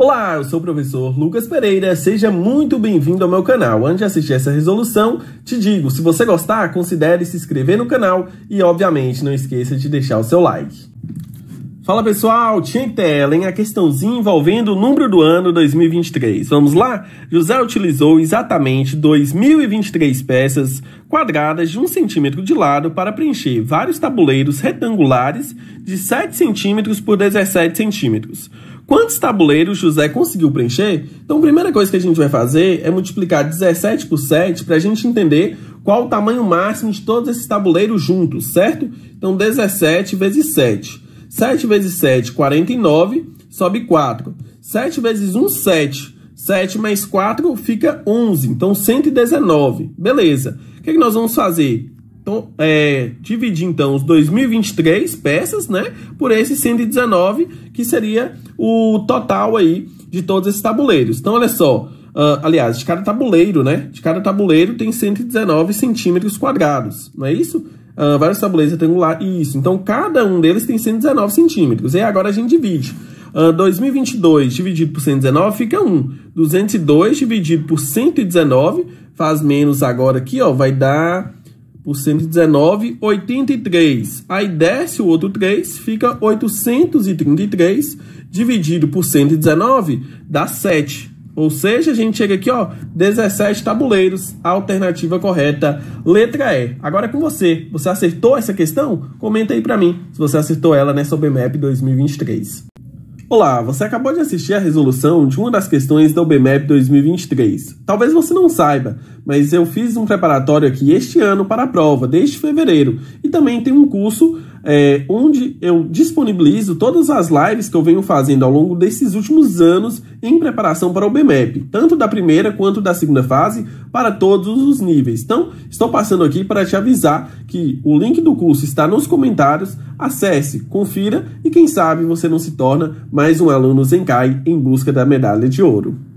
Olá, eu sou o professor Lucas Pereira, seja muito bem-vindo ao meu canal. Antes de assistir essa resolução, te digo, se você gostar, considere se inscrever no canal e, obviamente, não esqueça de deixar o seu like. Fala pessoal, tinha que ter A questãozinha envolvendo o número do ano 2023. Vamos lá? José utilizou exatamente 2023 peças quadradas de 1 centímetro de lado para preencher vários tabuleiros retangulares de 7 centímetros por 17 centímetros. Quantos tabuleiros José conseguiu preencher? Então, a primeira coisa que a gente vai fazer é multiplicar 17 por 7 para a gente entender qual o tamanho máximo de todos esses tabuleiros juntos, certo? Então, 17 vezes 7. 7 vezes 7, 49, sobe 4. 7 vezes 1, 7. 7 mais 4 fica 11, então 119. Beleza. O que, é que nós vamos fazer? Então, é, dividi então os 2023 peças, né, por esse 119, que seria o total aí de todos esses tabuleiros. Então, olha só, Uh, aliás, de cada tabuleiro, né? De cada tabuleiro tem 119 centímetros quadrados, não é isso? Uh, vários tabuleiros retangulares, isso. Então, cada um deles tem 119 centímetros. E agora a gente divide. Uh, ah, 2022 dividido por 119 fica 1. 202 dividido por 119 faz menos agora aqui, ó, vai dar por 119, 83. Aí desce o outro 3, fica 833 dividido por 119, dá 7. Ou seja, a gente chega aqui, ó, 17 tabuleiros, alternativa correta, letra E. Agora é com você. Você acertou essa questão? Comenta aí para mim se você acertou ela nessa OBMAP 2023. Olá, você acabou de assistir a resolução de uma das questões da UBMAP 2023. Talvez você não saiba, mas eu fiz um preparatório aqui este ano para a prova, desde fevereiro, e também tem um curso é, onde eu disponibilizo todas as lives que eu venho fazendo ao longo desses últimos anos em preparação para o BMAP, tanto da primeira quanto da segunda fase, para todos os níveis. Então, estou passando aqui para te avisar que o link do curso está nos comentários, acesse, confira e quem sabe você não se torna mais um aluno Zenkai em busca da medalha de ouro.